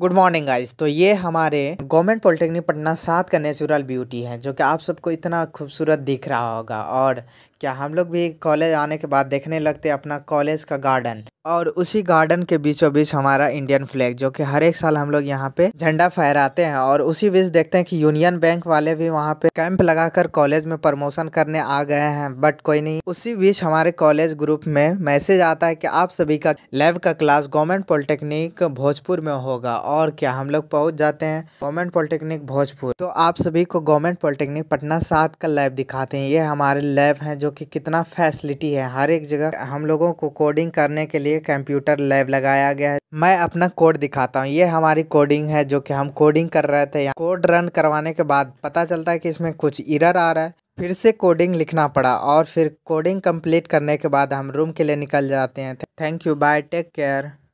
good morning guys तो ये हमारे गवर्नमेंट पॉलिटेक्निक पटना सात का नेचुरल ब्यूटी है जो कि आप सबको इतना खूबसूरत दिख रहा होगा और क्या हम लोग भी कॉलेज आने के बाद देखने लगते हैं अपना कॉलेज का गार्डन और उसी गार्डन के बीचों बीच हमारा इंडियन फ्लैग जो कि हर एक साल हम लोग यहाँ पे झंडा फहराते हैं और उसी बीच देखते हैं कि यूनियन बैंक वाले भी वहाँ पे कैंप लगाकर कॉलेज में प्रमोशन करने आ गए हैं बट कोई नहीं उसी बीच हमारे कॉलेज ग्रुप में मैसेज आता है कि आप सभी का लैब का क्लास गवर्नमेंट पॉलिटेक्निक भोजपुर में होगा और क्या हम लोग पहुंच जाते हैं गवर्नमेंट पॉलिटेक्निक भोजपुर तो आप सभी को गवर्नमेंट पॉलिटेक्निक पटना सात का लैब दिखाते हैं ये हमारे लैब है जो कि कितना फैसिलिटी है हर एक जगह हम लोगों को कोडिंग करने के लिए कंप्यूटर लैब लगाया गया है मैं अपना कोड दिखाता हूँ ये हमारी कोडिंग है जो की हम कोडिंग कर रहे थे कोड रन करवाने के बाद पता चलता है की इसमें कुछ इरर आ रहा है फिर से कोडिंग लिखना पड़ा और फिर कोडिंग कंप्लीट करने के बाद हम रूम के लिए निकल जाते हैं thank you bye take care